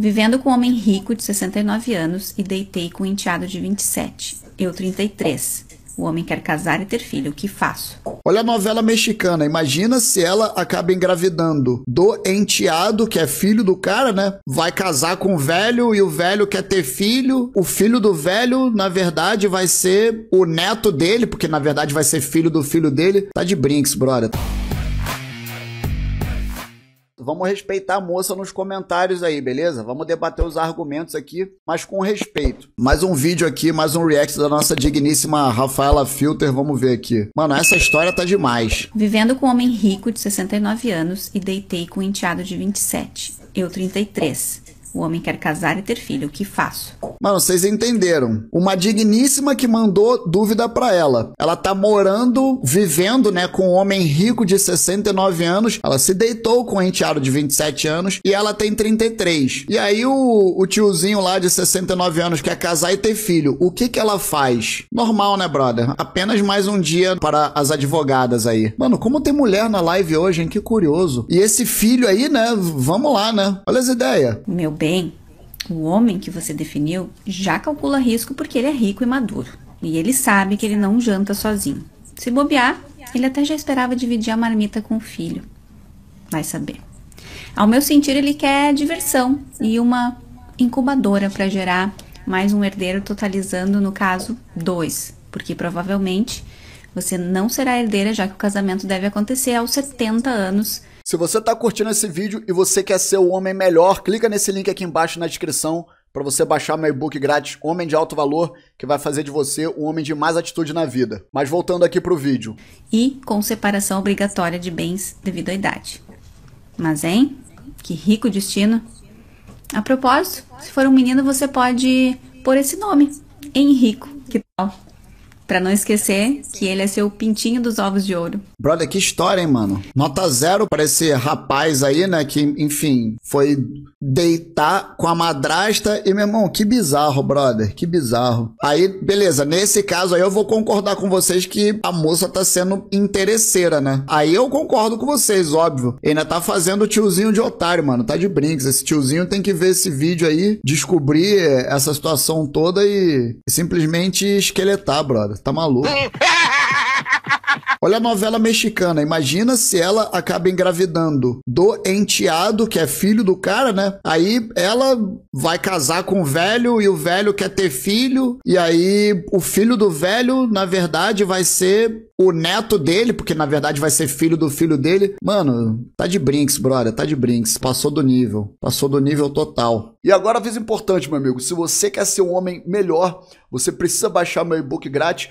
Vivendo com um homem rico de 69 anos e deitei com um enteado de 27. Eu 33. O homem quer casar e ter filho. O que faço? Olha a novela mexicana. Imagina se ela acaba engravidando do enteado, que é filho do cara, né? Vai casar com o velho e o velho quer ter filho. O filho do velho, na verdade, vai ser o neto dele, porque na verdade vai ser filho do filho dele. Tá de brinks, brother. Vamos respeitar a moça nos comentários aí, beleza? Vamos debater os argumentos aqui, mas com respeito. Mais um vídeo aqui, mais um react da nossa digníssima Rafaela Filter. Vamos ver aqui. Mano, essa história tá demais. Vivendo com um homem rico de 69 anos e deitei com um enteado de 27. Eu 33. O homem quer casar e ter filho. O que faço? Mano, vocês entenderam. Uma digníssima que mandou dúvida para ela. Ela tá morando, vivendo, né, com um homem rico de 69 anos. Ela se deitou com um enteado de 27 anos e ela tem 33. E aí o, o tiozinho lá de 69 anos quer casar e ter filho. O que que ela faz? Normal, né, brother? Apenas mais um dia para as advogadas aí. Mano, como tem mulher na live hoje, hein? Que curioso. E esse filho aí, né? Vamos lá, né? Olha as ideias. Meu bem, o homem que você definiu já calcula risco porque ele é rico e maduro. E ele sabe que ele não janta sozinho. Se bobear, ele até já esperava dividir a marmita com o filho. Vai saber. Ao meu sentir, ele quer diversão e uma incubadora para gerar mais um herdeiro, totalizando, no caso, dois. Porque provavelmente você não será herdeira, já que o casamento deve acontecer aos 70 anos se você está curtindo esse vídeo e você quer ser o homem melhor, clica nesse link aqui embaixo na descrição para você baixar meu e-book grátis Homem de Alto Valor, que vai fazer de você um homem de mais atitude na vida. Mas voltando aqui para o vídeo. E com separação obrigatória de bens devido à idade. Mas, hein? Que rico destino. A propósito, se for um menino, você pode pôr esse nome, Henrico. Que tal? Pra não esquecer que ele é seu pintinho dos ovos de ouro. Brother, que história, hein, mano? Nota zero pra esse rapaz aí, né? Que, enfim, foi deitar com a madrasta. E, meu irmão, que bizarro, brother. Que bizarro. Aí, beleza, nesse caso aí eu vou concordar com vocês que a moça tá sendo interesseira, né? Aí eu concordo com vocês, óbvio. Ele ainda tá fazendo tiozinho de otário, mano. Tá de brinks. Esse tiozinho tem que ver esse vídeo aí, descobrir essa situação toda e simplesmente esqueletar, brother. Tá maluco. É, Olha a novela mexicana, imagina se ela acaba engravidando do enteado, que é filho do cara, né? Aí ela vai casar com o velho e o velho quer ter filho, e aí o filho do velho, na verdade, vai ser o neto dele, porque na verdade vai ser filho do filho dele. Mano, tá de brinks, brother, tá de brinks. Passou do nível, passou do nível total. E agora, aviso importante, meu amigo: se você quer ser um homem melhor, você precisa baixar meu e-book grátis